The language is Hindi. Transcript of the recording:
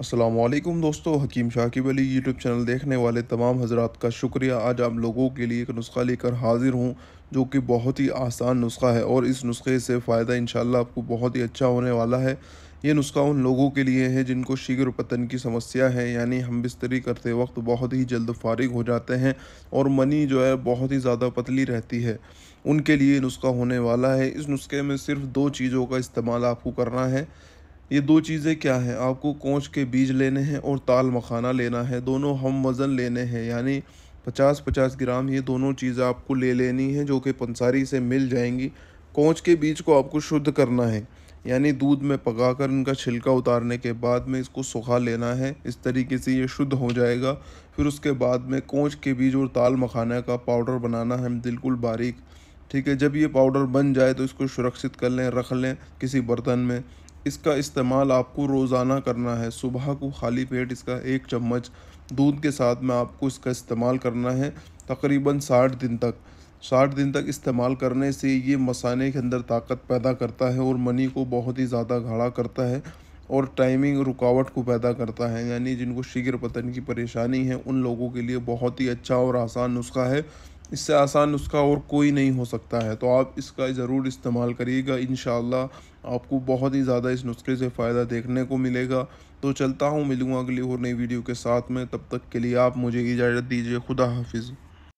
असलम दोस्तों हकीम शाकिब अली यूट्यूब चैनल देखने वाले तमाम हजरात का शुक्रिया आज आप लोगों के लिए एक नुस्खा लेकर हाजिर हूँ जो कि बहुत ही आसान नुस्खा है और इस नुस्खे से फ़ायदा इन आपको बहुत ही अच्छा होने वाला है ये नुस्खा उन लोगों के लिए है जिनको शीघ्र पतन की समस्या है यानी हम बिस्तरी करते वक्त बहुत ही जल्द फारिग हो जाते हैं और मनी जो है बहुत ही ज़्यादा पतली रहती है उनके लिए नुस्खा होने वाला है इस नुस्खे में सिर्फ दो चीज़ों का इस्तेमाल आपको करना है ये दो चीज़ें क्या हैं आपको कोंच के बीज लेने हैं और ताल मखाना लेना है दोनों हम वज़न लेने हैं यानी पचास पचास ग्राम ये दोनों चीज़ें आपको ले लेनी है जो कि पंसारी से मिल जाएंगी कोंच के बीज को आपको शुद्ध करना है यानी दूध में पकाकर उनका छिलका उतारने के बाद में इसको सुखा लेना है इस तरीके से ये शुद्ध हो जाएगा फिर उसके बाद में कोंच के बीज और ताल मखाना का पाउडर बनाना है बिल्कुल बारीक ठीक है जब ये पाउडर बन जाए तो इसको सुरक्षित कर लें रख लें किसी बर्तन में इसका इस्तेमाल आपको रोज़ाना करना है सुबह को खाली पेट इसका एक चम्मच दूध के साथ में आपको इसका इस्तेमाल करना है तकरीबन साठ दिन तक साठ दिन तक इस्तेमाल करने से ये मसाने के अंदर ताकत पैदा करता है और मनी को बहुत ही ज़्यादा घाड़ा करता है और टाइमिंग रुकावट को पैदा करता है यानी जिनको शीघ्र पतन की परेशानी है उन लोगों के लिए बहुत ही अच्छा और आसान नुस्खा है इससे आसान नुस्खा और कोई नहीं हो सकता है तो आप इसका ज़रूर इस्तेमाल करिएगा इन आपको बहुत ही ज़्यादा इस नुस्खे से फ़ायदा देखने को मिलेगा तो चलता हूँ मिलूँगा अगली और नई वीडियो के साथ में तब तक के लिए आप मुझे इजाज़त दीजिए खुदा हाफिज़